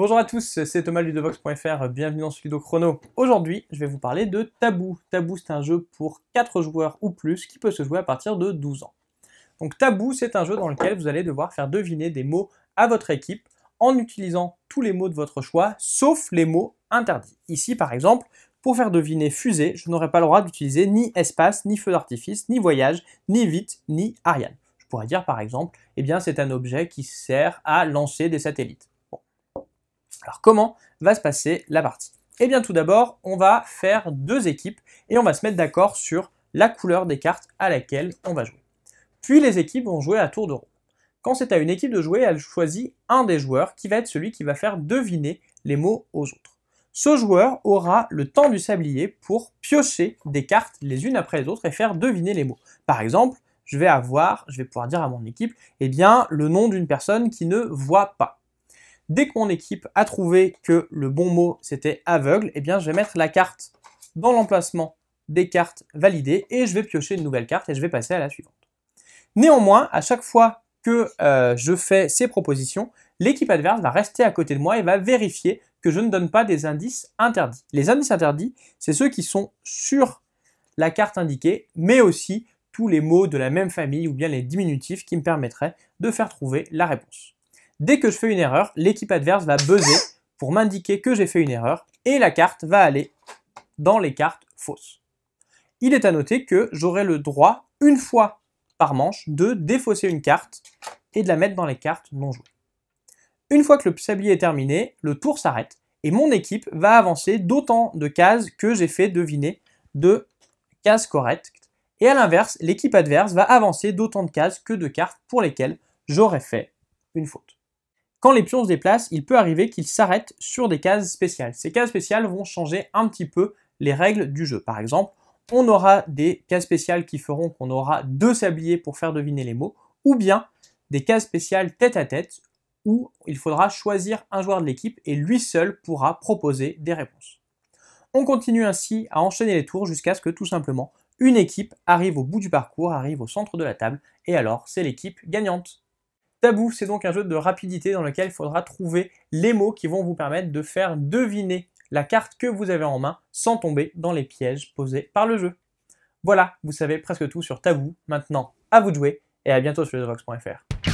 Bonjour à tous, c'est Thomas Ludovox.fr, bienvenue dans ce Chrono. Aujourd'hui, je vais vous parler de Tabou. Tabou, c'est un jeu pour 4 joueurs ou plus qui peut se jouer à partir de 12 ans. Donc Tabou, c'est un jeu dans lequel vous allez devoir faire deviner des mots à votre équipe en utilisant tous les mots de votre choix, sauf les mots interdits. Ici, par exemple, pour faire deviner fusée, je n'aurai pas le droit d'utiliser ni espace, ni feu d'artifice, ni voyage, ni vite, ni Ariane. Je pourrais dire par exemple, eh bien c'est un objet qui sert à lancer des satellites. Alors comment va se passer la partie Eh bien tout d'abord, on va faire deux équipes et on va se mettre d'accord sur la couleur des cartes à laquelle on va jouer. Puis les équipes vont jouer à tour de rôle. Quand c'est à une équipe de jouer, elle choisit un des joueurs qui va être celui qui va faire deviner les mots aux autres. Ce joueur aura le temps du sablier pour piocher des cartes les unes après les autres et faire deviner les mots. Par exemple, je vais avoir, je vais pouvoir dire à mon équipe, eh bien, le nom d'une personne qui ne voit pas. Dès que mon équipe a trouvé que le bon mot c'était aveugle, eh bien je vais mettre la carte dans l'emplacement des cartes validées et je vais piocher une nouvelle carte et je vais passer à la suivante. Néanmoins, à chaque fois que euh, je fais ces propositions, l'équipe adverse va rester à côté de moi et va vérifier que je ne donne pas des indices interdits. Les indices interdits, c'est ceux qui sont sur la carte indiquée, mais aussi tous les mots de la même famille ou bien les diminutifs qui me permettraient de faire trouver la réponse. Dès que je fais une erreur, l'équipe adverse va buzzer pour m'indiquer que j'ai fait une erreur et la carte va aller dans les cartes fausses. Il est à noter que j'aurai le droit, une fois par manche, de défausser une carte et de la mettre dans les cartes non jouées. Une fois que le sablier est terminé, le tour s'arrête et mon équipe va avancer d'autant de cases que j'ai fait deviner de cases correctes. Et à l'inverse, l'équipe adverse va avancer d'autant de cases que de cartes pour lesquelles j'aurais fait une faute. Quand les pions se déplacent, il peut arriver qu'ils s'arrêtent sur des cases spéciales. Ces cases spéciales vont changer un petit peu les règles du jeu. Par exemple, on aura des cases spéciales qui feront qu'on aura deux sabliers pour faire deviner les mots, ou bien des cases spéciales tête à tête où il faudra choisir un joueur de l'équipe et lui seul pourra proposer des réponses. On continue ainsi à enchaîner les tours jusqu'à ce que tout simplement une équipe arrive au bout du parcours, arrive au centre de la table, et alors c'est l'équipe gagnante. Tabou, c'est donc un jeu de rapidité dans lequel il faudra trouver les mots qui vont vous permettre de faire deviner la carte que vous avez en main sans tomber dans les pièges posés par le jeu. Voilà, vous savez presque tout sur Tabou. Maintenant, à vous de jouer et à bientôt sur lesvox.fr.